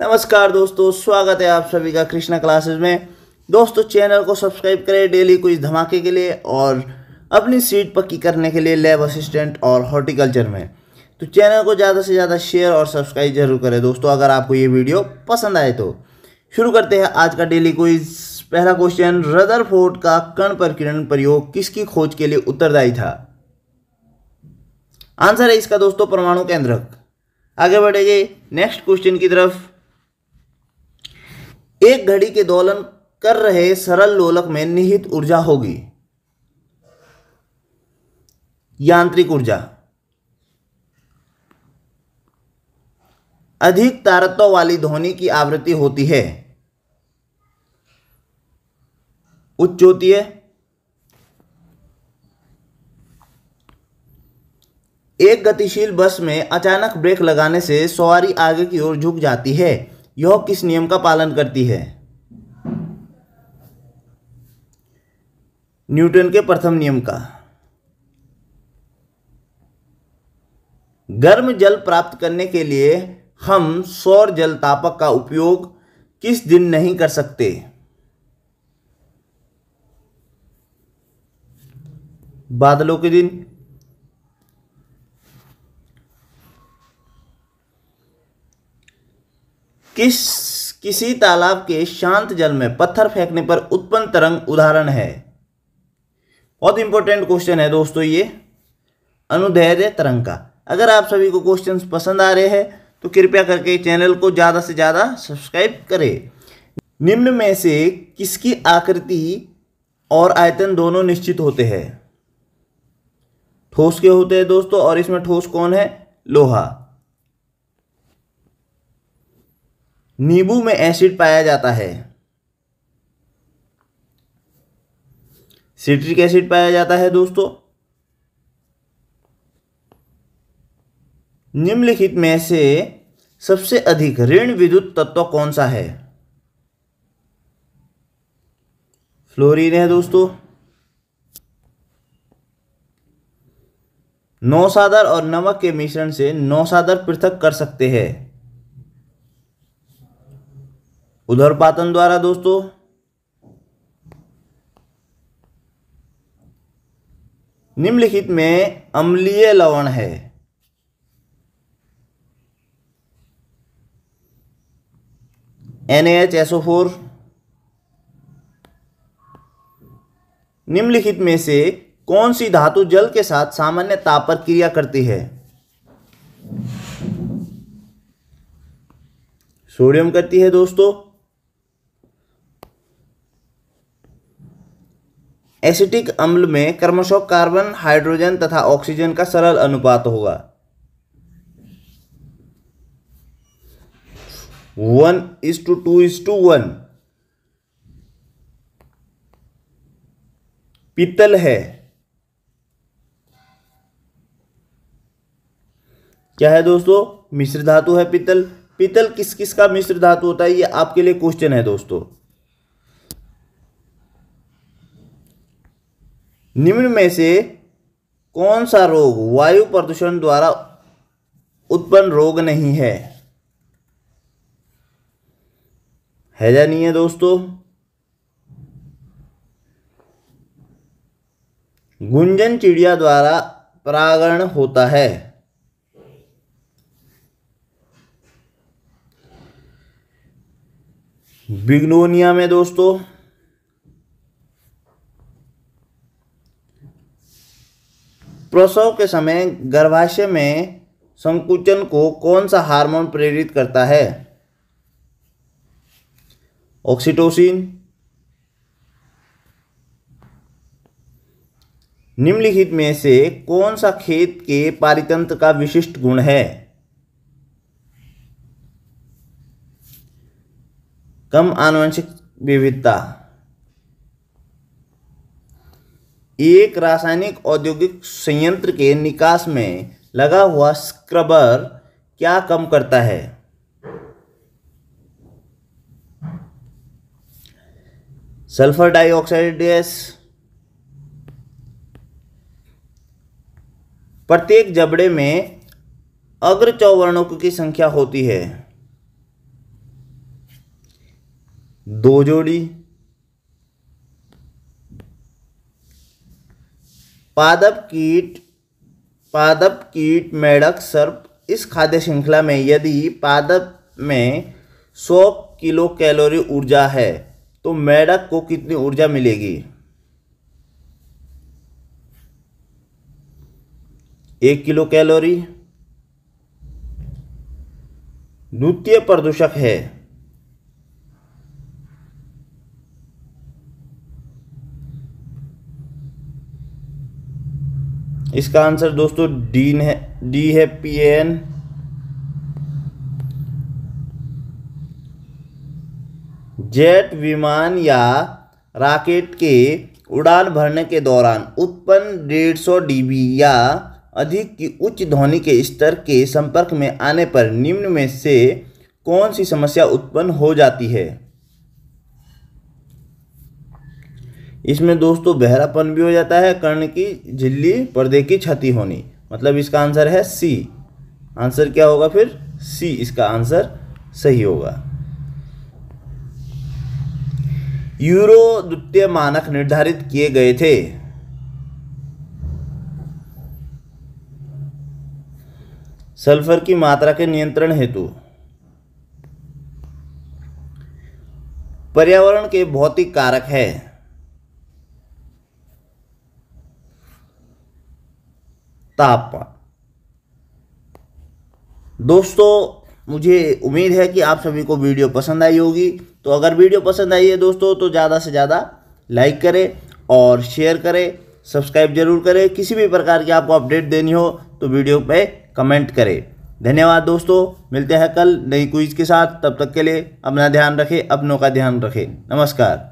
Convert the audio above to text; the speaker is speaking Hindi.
नमस्कार दोस्तों स्वागत है आप सभी का कृष्णा क्लासेस में दोस्तों चैनल को सब्सक्राइब करें डेली कुछ धमाके के लिए और अपनी सीट पक्की करने के लिए लैब असिस्टेंट और हॉर्टिकल्चर में तो चैनल को ज़्यादा से ज़्यादा शेयर और सब्सक्राइब जरूर करें दोस्तों अगर आपको ये वीडियो पसंद आए तो शुरू करते हैं आज का डेली क्विज पहला क्वेश्चन फोर्ट का कण पर किरण प्रयोग किसकी खोज के लिए उत्तरदायी था आंसर है इसका दोस्तों परमाणु केंद्रक आगे बढ़ेंगे नेक्स्ट क्वेश्चन की तरफ एक घड़ी के दोलन कर रहे सरल लोलक में निहित ऊर्जा होगी यांत्रिक ऊर्जा अधिक तारत्व वाली ध्वनि की आवृत्ति होती है उच्च होती है एक गतिशील बस में अचानक ब्रेक लगाने से सवारी आगे की ओर झुक जाती है यह किस नियम का पालन करती है न्यूटन के प्रथम नियम का गर्म जल प्राप्त करने के लिए हम सौर जल तापक का उपयोग किस दिन नहीं कर सकते बादलों के दिन किस किसी तालाब के शांत जल में पत्थर फेंकने पर उत्पन्न तरंग उदाहरण है बहुत इंपॉर्टेंट क्वेश्चन है दोस्तों ये अनुदैर्य तरंग का अगर आप सभी को क्वेश्चन पसंद आ रहे हैं तो कृपया करके चैनल को ज़्यादा से ज़्यादा सब्सक्राइब करें निम्न में से किसकी आकृति और आयतन दोनों निश्चित होते हैं ठोस के होते हैं दोस्तों और इसमें ठोस कौन है लोहा नींबू में एसिड पाया जाता है सिट्रिक एसिड पाया जाता है दोस्तों निम्नलिखित में से सबसे अधिक ऋण विद्युत तत्व कौन सा है फ्लोरीन है दोस्तों नौसादर और नमक के मिश्रण से नौसादर पृथक कर सकते हैं उधर पातन द्वारा दोस्तों निम्नलिखित में अम्लीय लवण है NaHSO4 एसओ फोर निम्नलिखित में से कौन सी धातु जल के साथ सामान्य ताप पर क्रिया करती है सोडियम करती है दोस्तों एसिटिक अम्ल में क्रमशः कार्बन हाइड्रोजन तथा ऑक्सीजन का सरल अनुपात होगा one is to two is to one पीतल है क्या है दोस्तों मिश्र धातु है पीतल पीतल किस किस का मिश्र धातु होता है ये आपके लिए क्वेश्चन है दोस्तों निम्न में से कौन सा रोग वायु प्रदूषण द्वारा उत्पन्न रोग नहीं है या नहीं है दोस्तों गुंजन चिड़िया द्वारा परागण होता है बिग्नोनिया में दोस्तों प्रसव के समय गर्भाशय में संकुचन को कौन सा हार्मोन प्रेरित करता है ऑक्सीटोसिन निम्नलिखित में से कौन सा खेत के पारितंत्र का विशिष्ट गुण है कम आनुवंशिक विविधता एक रासायनिक औद्योगिक संयंत्र के निकास में लगा हुआ स्क्रबर क्या कम करता है सल्फर डाइऑक्साइड गैस प्रत्येक जबड़े में अग्र चौवर्णों की संख्या होती है दो जोड़ी पादप कीट पादप कीट मेढक सर्प इस खाद्य श्रृंखला में यदि पादप में 100 किलो कैलोरी ऊर्जा है तो मेढक को कितनी ऊर्जा मिलेगी एक किलो कैलोरी द्वितीय प्रदूषक है इसका आंसर दोस्तों डीन है डी है पी एन जेट विमान या राकेट के उड़ान भरने के दौरान उत्पन्न डेढ़ सौ डीबी या अधिक की उच्च ध्वनि के स्तर के संपर्क में आने पर निम्न में से कौन सी समस्या उत्पन्न हो जाती है इसमें दोस्तों बहरापन भी हो जाता है कर्ण की झिल्ली पर्दे की क्षति होनी मतलब इसका आंसर है सी आंसर क्या होगा फिर सी इसका आंसर सही होगा यूरो द्वितीय मानक निर्धारित किए गए थे सल्फर की मात्रा के नियंत्रण हेतु पर्यावरण के भौतिक कारक है तापमान दोस्तों मुझे उम्मीद है कि आप सभी को वीडियो पसंद आई होगी तो अगर वीडियो पसंद आई है दोस्तों तो ज़्यादा से ज़्यादा लाइक करें और शेयर करें सब्सक्राइब जरूर करें किसी भी प्रकार की आपको अपडेट देनी हो तो वीडियो पे कमेंट करें धन्यवाद दोस्तों मिलते हैं कल नई क्विज के साथ तब तक के लिए अपना ध्यान रखें अपनों का ध्यान रखें नमस्कार